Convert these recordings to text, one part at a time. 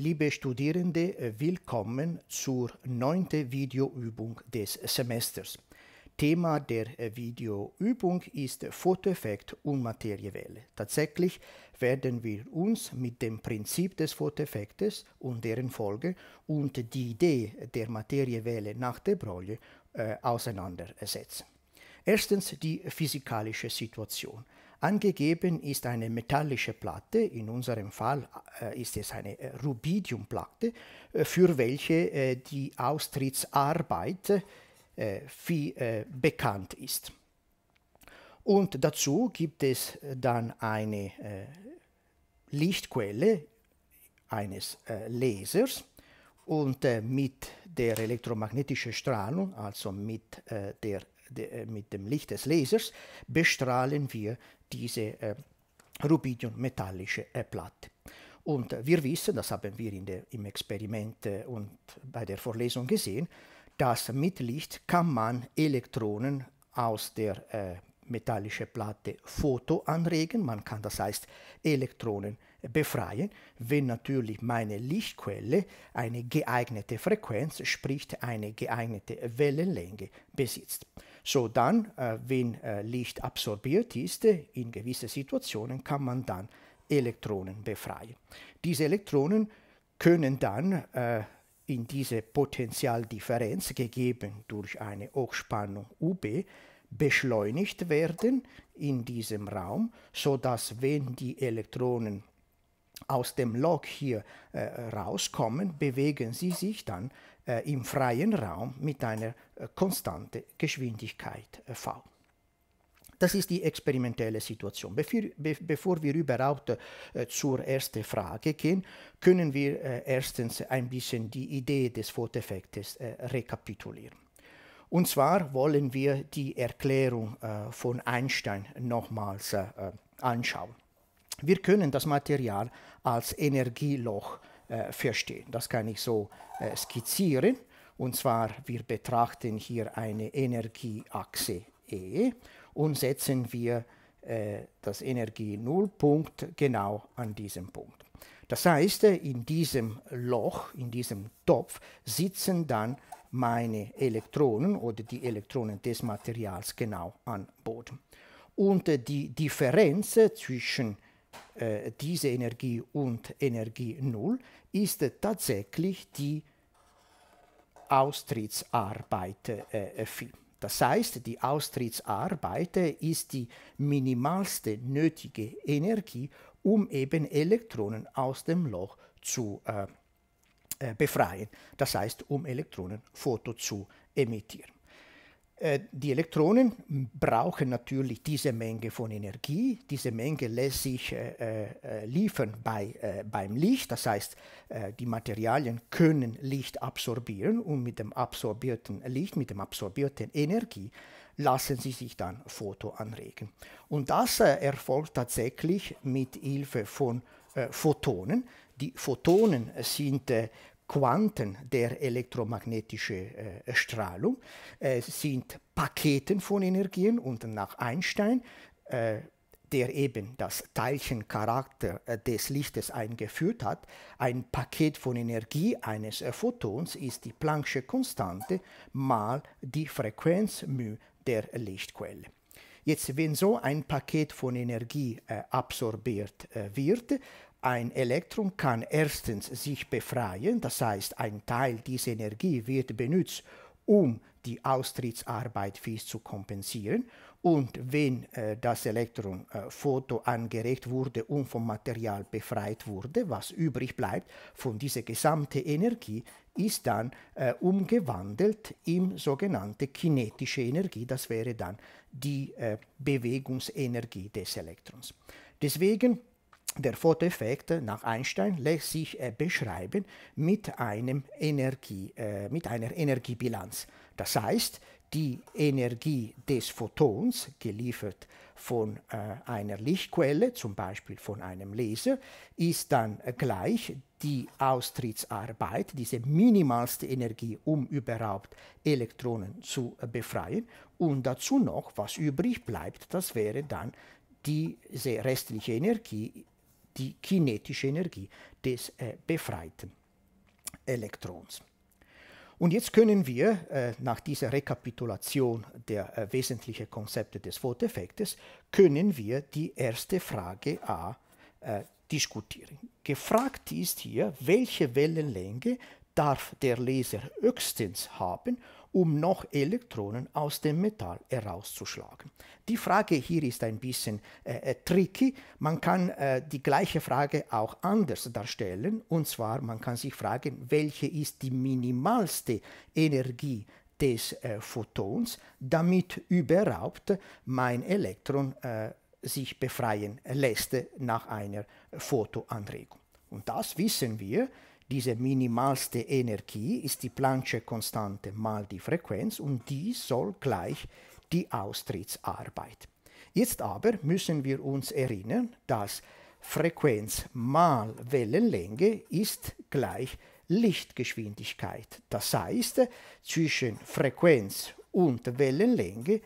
Liebe Studierende, willkommen zur neunten Videoübung des Semesters. Thema der Videoübung ist Fotoeffekt und Materiewelle. Tatsächlich werden wir uns mit dem Prinzip des Fotoeffektes und deren Folge und die Idee der Materiewelle nach der Brolle äh, auseinandersetzen. Erstens die physikalische Situation. Angegeben ist eine metallische Platte, in unserem Fall äh, ist es eine äh, Rubidiumplatte, äh, für welche die Austrittsarbeit viel bekannt ist. Und dazu gibt es dann eine Lichtquelle eines Lasers und mit der elektromagnetischen Strahlung, also mit der äh, mit dem Licht des Lasers bestrahlen wir diese äh, rubidiummetallische äh, Platte. Und äh, wir wissen, das haben wir der, im Experiment äh, und bei der Vorlesung gesehen, dass mit Licht kann man Elektronen aus der äh, metallischen Platte Foto anregen. Man kann das heißt Elektronen befreien, wenn natürlich meine Lichtquelle eine geeignete Frequenz, sprich eine geeignete Wellenlänge besitzt. So dann, äh, wenn äh, Licht absorbiert ist, äh, in gewissen Situationen kann man dann Elektronen befreien. Diese Elektronen können dann äh, in diese Potentialdifferenz, gegeben durch eine Hochspannung UB, beschleunigt werden in diesem Raum, sodass wenn die Elektronen aus dem Log hier äh, rauskommen, bewegen sie sich dann äh, im freien Raum mit einer äh, konstanten Geschwindigkeit äh, v. Das ist die experimentelle Situation. bevor wir überhaupt äh, zur ersten Frage gehen, können wir äh, erstens ein bisschen die Idee des Foteffektes rekapitulieren. Und zwar wollen wir die Erklärung von Einstein nochmals anschauen. Wir können das Material als Energieloch äh, verstehen. Das kann ich so äh, skizzieren. Und zwar, wir betrachten hier eine Energieachse E und setzen wir äh, das Energienullpunkt genau an diesem Punkt. Das heißt, äh, in diesem Loch, in diesem Topf sitzen dann meine Elektronen oder die Elektronen des Materials genau am Boden. Und äh, die Differenz äh, zwischen äh, diese Energie und Energie 0 ist tatsächlich die Austrittsarbeit äh, äh, Phi. Das heißt, die Austrittsarbeit ist die minimalste nötige Energie, um eben Elektronen aus dem Loch zu äh, äh befreien. Das heißt, um Elektronenfoto zu emittieren. Äh, die Elektronen brauchen natürlich diese Menge von Energie. Diese Menge lässt sich äh, äh, liefern bei, äh, beim Licht. Das heißt, äh, die Materialien können Licht absorbieren und mit dem absorbierten Licht, mit dem absorbierten Energie lassen sie sich dann Foto anregen. Und das äh, erfolgt tatsächlich mit Hilfe von Photonen. Die Photonen sind Quanten der elektromagnetischen äh, Strahlung äh, sind Paketen von Energien und nach Einstein, äh, der eben das Teilchencharakter äh, des Lichtes eingeführt hat, ein Paket von Energie eines äh, Photons ist die Planck'sche Konstante mal die Frequenz μ der Lichtquelle. Jetzt, wenn so ein Paket von Energie äh, absorbiert äh, wird, ein Elektron kann erstens sich befreien, das heißt ein Teil dieser Energie wird benutzt, um die Austrittsarbeit Phis zu kompensieren. Und wenn äh, das Elektron äh, fotoangeregt wurde und vom Material befreit wurde, was übrig bleibt von dieser gesamten Energie, ist dann äh, umgewandelt in sogenannte kinetische Energie. Das wäre dann die äh, Bewegungsenergie des Elektrons. Deswegen der Photoeffekt nach Einstein lässt sich äh, beschreiben mit, einem Energie, äh, mit einer Energiebilanz. Das heißt, die Energie des Photons, geliefert von äh, einer Lichtquelle, zum Beispiel von einem Laser, ist dann gleich die Austrittsarbeit, diese minimalste Energie, um überhaupt Elektronen zu äh, befreien. Und dazu noch, was übrig bleibt, das wäre dann diese restliche Energie die kinetische Energie des äh, befreiten Elektrons. Und jetzt können wir äh, nach dieser Rekapitulation der äh, wesentlichen Konzepte des Fotoeffektes, können wir die erste Frage A äh, diskutieren. Gefragt ist hier, welche Wellenlänge darf der Laser höchstens haben, um noch Elektronen aus dem Metall herauszuschlagen. Die Frage hier ist ein bisschen äh, äh, tricky. Man kann äh, die gleiche Frage auch anders darstellen. Und zwar, man kann sich fragen, welche ist die minimalste Energie des äh, Photons, damit überhaupt mein Elektron äh, sich befreien lässt nach einer Fotoanregung. Und das wissen wir, diese minimalste Energie ist die Planck'sche Konstante mal die Frequenz und die soll gleich die Austrittsarbeit. Jetzt aber müssen wir uns erinnern, dass Frequenz mal Wellenlänge ist gleich Lichtgeschwindigkeit. Das heißt, zwischen Frequenz und Wellenlänge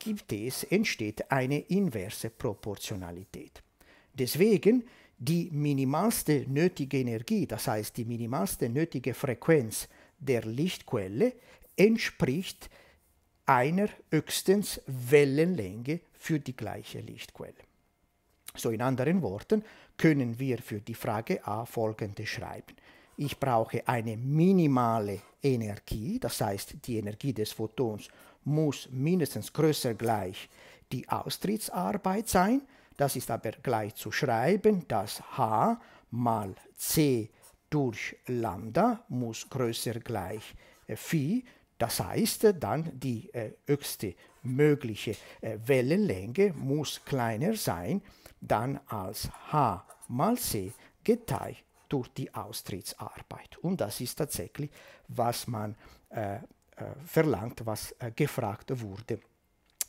gibt es, entsteht eine inverse Proportionalität. Deswegen die minimalste nötige Energie, das heißt die minimalste nötige Frequenz der Lichtquelle, entspricht einer höchstens Wellenlänge für die gleiche Lichtquelle. So in anderen Worten können wir für die Frage A folgende schreiben. Ich brauche eine minimale Energie, das heißt die Energie des Photons muss mindestens größer gleich die Austrittsarbeit sein, das ist aber gleich zu schreiben, dass h mal c durch lambda muss größer gleich äh, phi, das heißt äh, dann die äh, höchste mögliche Wellenlänge muss kleiner sein dann als h mal c geteilt durch die Austrittsarbeit. Und das ist tatsächlich, was man äh, verlangt, was äh, gefragt wurde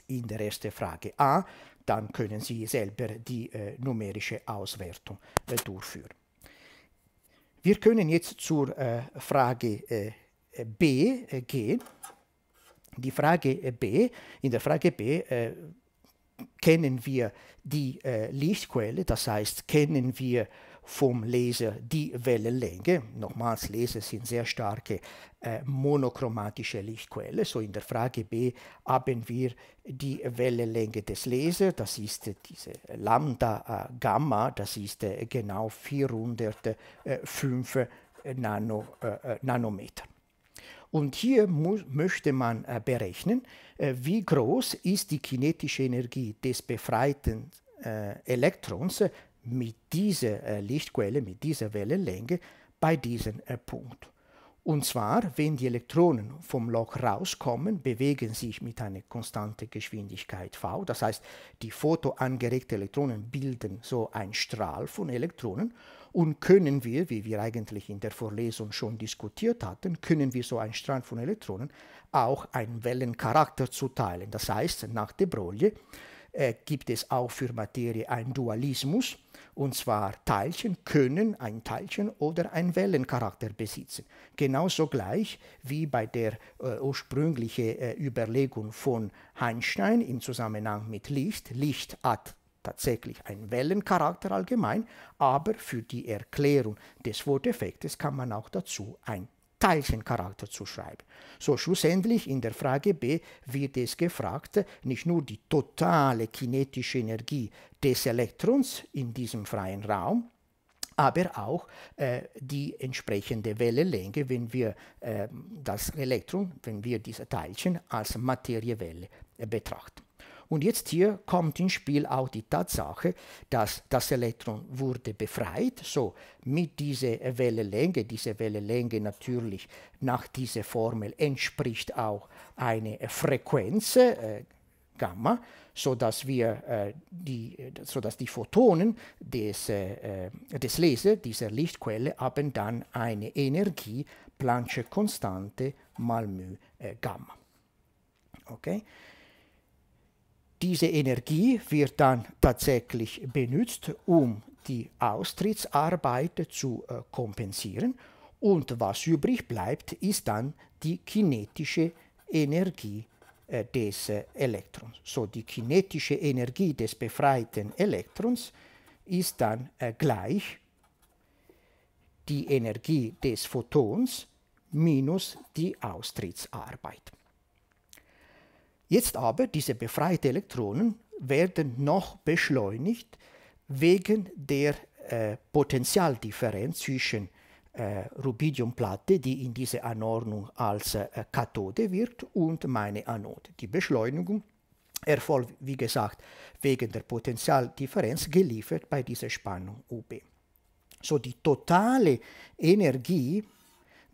in der ersten Frage A dann können Sie selber die äh, numerische Auswertung äh, durchführen. Wir können jetzt zur äh, Frage äh, B äh, gehen. Die Frage äh, B, in der Frage B kennen wir die Lichtquelle, das heißt, kennen wir vom Laser die Wellenlänge. Nochmals, Laser sind sehr starke äh, monochromatische Lichtquellen. So in der Frage B haben wir die Wellenlänge des Lasers, das ist äh, diese Lambda äh, Gamma, das ist äh, genau 405 äh, äh, Nano, Nanometer. Und hier möchte man berechnen, wie groß ist die kinetische Energie des befreiten Elektrons mit dieser äh, Lichtquelle, mit dieser Wellenlänge bei diesem äh, Punkt. Und zwar, wenn die Elektronen vom Loch rauskommen, bewegen sich mit einer konstanten Geschwindigkeit v. Das heißt, die photoangeregten Elektronen bilden so einen Strahl von Elektronen und können wir, wie wir eigentlich in der Vorlesung schon diskutiert hatten, können wir so einen Strahl von Elektronen auch einen Wellencharakter zuteilen. Das heißt, nach de Broglie äh, gibt es auch für Materie einen Dualismus, und zwar Teilchen können ein Teilchen oder ein Wellencharakter besitzen. Genauso gleich wie bei der äh, ursprünglichen äh, Überlegung von Einstein im Zusammenhang mit Licht. Licht hat tatsächlich einen Wellencharakter allgemein, aber für die Erklärung des Worteffektes kann man auch dazu ein Teilchencharakter zu schreiben. So schlussendlich in der Frage B wird es gefragt, nicht nur die totale kinetische Energie des Elektrons in diesem freien Raum, aber auch äh, die entsprechende Wellenlänge, wenn wir äh, das Elektron, wenn wir diese Teilchen als Materiewelle äh, betrachten. Und jetzt hier kommt ins Spiel auch die Tatsache, dass das Elektron wurde befreit, so mit dieser Wellenlänge, diese Wellenlänge natürlich nach dieser Formel entspricht auch eine Frequenz, äh, Gamma, sodass, wir, äh, die, sodass die Photonen des, äh, äh, des Laser, dieser Lichtquelle, haben dann eine Energie, Planck-Konstante mal μ äh, Gamma. Okay? diese Energie wird dann tatsächlich benutzt, um die Austrittsarbeit zu äh, kompensieren. Und was übrig bleibt, ist dann die kinetische Energie äh, des äh, Elektrons. So, die kinetische Energie des befreiten Elektrons ist dann gleich die Energie des Photons minus die Austrittsarbeit. Jetzt aber, diese befreiten Elektronen werden noch beschleunigt wegen der äh, Potentialdifferenz zwischen äh, Rubidiumplatte, die in dieser Anordnung als äh, Kathode wirkt, und meine Anode. Die Beschleunigung erfolgt, wie gesagt, wegen der Potentialdifferenz geliefert bei dieser Spannung UB. So die totale Energie,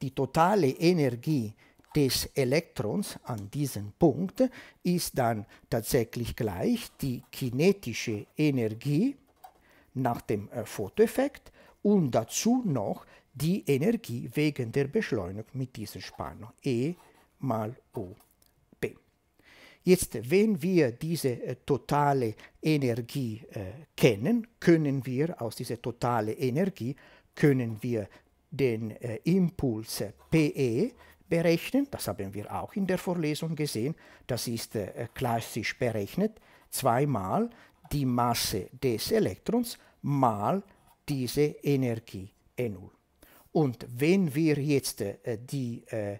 die totale Energie des Elektrons an diesem Punkt ist dann tatsächlich gleich die kinetische Energie nach dem äh, Fotoeffekt und dazu noch die Energie wegen der Beschleunigung mit dieser Spannung E mal U. Jetzt, wenn wir diese äh, totale Energie äh, kennen, können wir aus dieser totalen Energie können wir den äh, Impuls PE berechnen. Das haben wir auch in der Vorlesung gesehen. Das ist äh, klassisch berechnet. Zweimal die Masse des Elektrons mal diese Energie E0. Und wenn wir jetzt äh, die, äh, äh,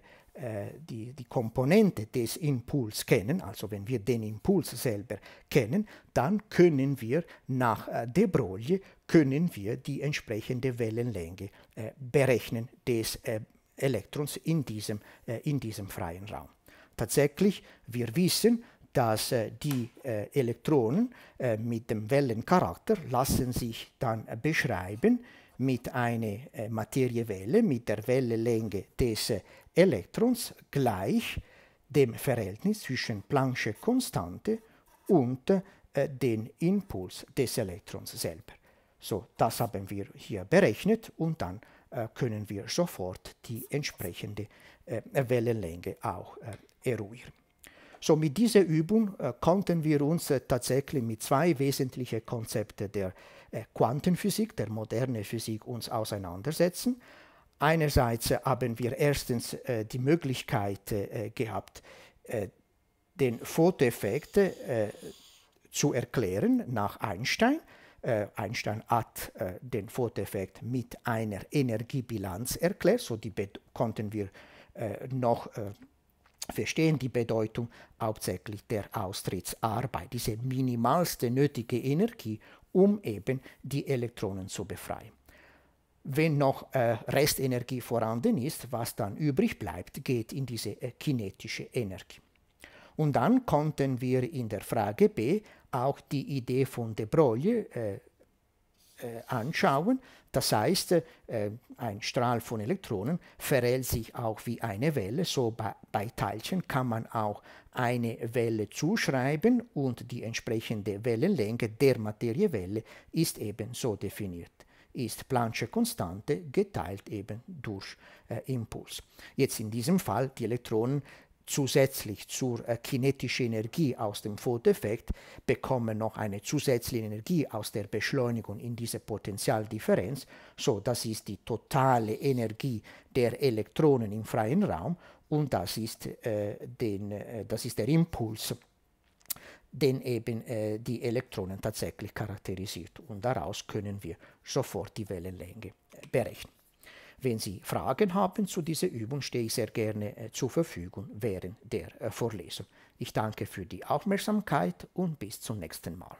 die, die Komponente des Impuls kennen, also wenn wir den Impuls selber kennen, dann können wir nach äh, de Broglie können wir die entsprechende Wellenlänge äh, berechnen des äh, Elektrons in diesem, äh, in diesem freien Raum. Tatsächlich, wir wissen, dass äh, die äh, Elektronen mit dem Wellencharakter lassen sich dann beschreiben mit einer Materiewelle mit der Wellenlänge des Elektrons gleich dem Verhältnis zwischen Planck'sche Konstante und äh, den Impuls des Elektrons selber. So, das haben wir hier berechnet und dann äh, können wir sofort die entsprechende äh, Wellenlänge auch äh, eruieren. So mit dieser Übung konnten wir uns tatsächlich mit zwei wesentlichen Konzepten der Quantenphysik, der modernen Physik, uns auseinandersetzen. Einerseits haben wir erstens die Möglichkeit gehabt, den Fotoeffekt zu erklären nach Einstein äh, Einstein hat äh, den Foteffekt mit einer Energiebilanz erklärt, so die konnten wir äh, noch äh, verstehen, die Bedeutung hauptsächlich der Austrittsarbeit, diese minimalste nötige Energie, um eben die Elektronen zu befreien. Wenn noch äh, Restenergie vorhanden ist, was dann übrig bleibt, geht in diese äh, kinetische Energie. Und dann konnten wir in der Frage B auch die Idee von de Broglie äh, äh, anschauen. Das heißt, äh, ein Strahl von Elektronen verhält sich auch wie eine Welle. So bei Teilchen kann man auch eine Welle zuschreiben und die entsprechende Wellenlänge der Materiewelle ist eben so definiert ist Planck'sche Konstante geteilt eben durch äh, Impuls. Jetzt in diesem Fall, die Elektronen zusätzlich zur äh, kinetischen Energie aus dem Photeffekt bekommen noch eine zusätzliche Energie aus der Beschleunigung in diese Potentialdifferenz. So, das ist die totale Energie der Elektronen im freien Raum und das ist, äh, den, äh, das ist der Impuls, den eben äh, die Elektronen tatsächlich charakterisiert. Und daraus können wir sofort die Wellenlänge berechnen. Wenn Sie Fragen haben zu dieser Übung, stehe ich sehr gerne äh, zur Verfügung während der äh, Vorlesung. Ich danke für die Aufmerksamkeit und bis zum nächsten Mal.